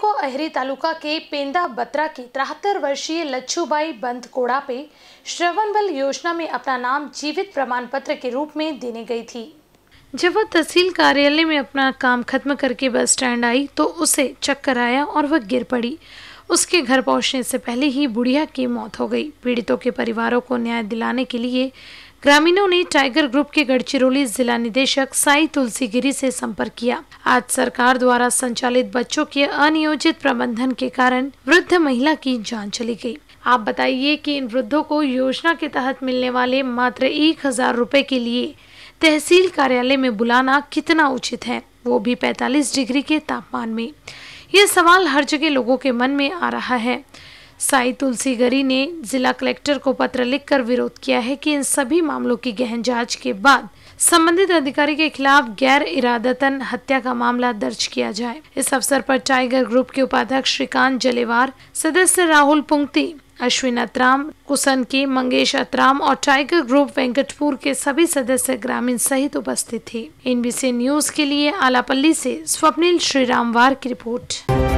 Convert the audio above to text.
को अहरी तालुका के पेंदा बत्रा के तिहत्तर वर्षीय लच्छूबाई बंद कोड़ा पे श्रवण बल योजना में अपना नाम जीवित प्रमाण पत्र के रूप में देने गई थी जब वह तहसील कार्यालय में अपना काम खत्म करके बस स्टैंड आई तो उसे चक्कर आया और वह गिर पड़ी उसके घर पहुंचने से पहले ही बुढ़िया की मौत हो गई पीड़ितों के परिवारों को न्याय दिलाने के लिए ग्रामीणों ने टाइगर ग्रुप के गढ़चिरौली जिला निदेशक साई तुलसी गिरी से संपर्क किया आज सरकार द्वारा संचालित बच्चों के अनियोजित प्रबंधन के कारण वृद्ध महिला की जान चली गई। आप बताइए कि इन वृद्धों को योजना के तहत मिलने वाले मात्र एक हजार रूपए के लिए तहसील कार्यालय में बुलाना कितना उचित है वो भी पैतालीस डिग्री के तापमान में यह सवाल हर जगह लोगों के मन में आ रहा है साई तुलसी गरी ने जिला कलेक्टर को पत्र लिखकर विरोध किया है कि इन सभी मामलों की गहन जांच के बाद संबंधित अधिकारी के खिलाफ गैर इरादतन हत्या का मामला दर्ज किया जाए इस अवसर पर टाइगर ग्रुप के उपाध्यक्ष श्रीकांत जलेवार सदस्य राहुल पुंगती अश्विन अतराम कुसन की मंगेश अतराम और टाइगर ग्रुप वेंकटपुर के सभी सदस्य ग्रामीण सहित उपस्थित थे एनबीसी न्यूज के लिए आलापल्ली से स्वप्निल श्रीरामवार की रिपोर्ट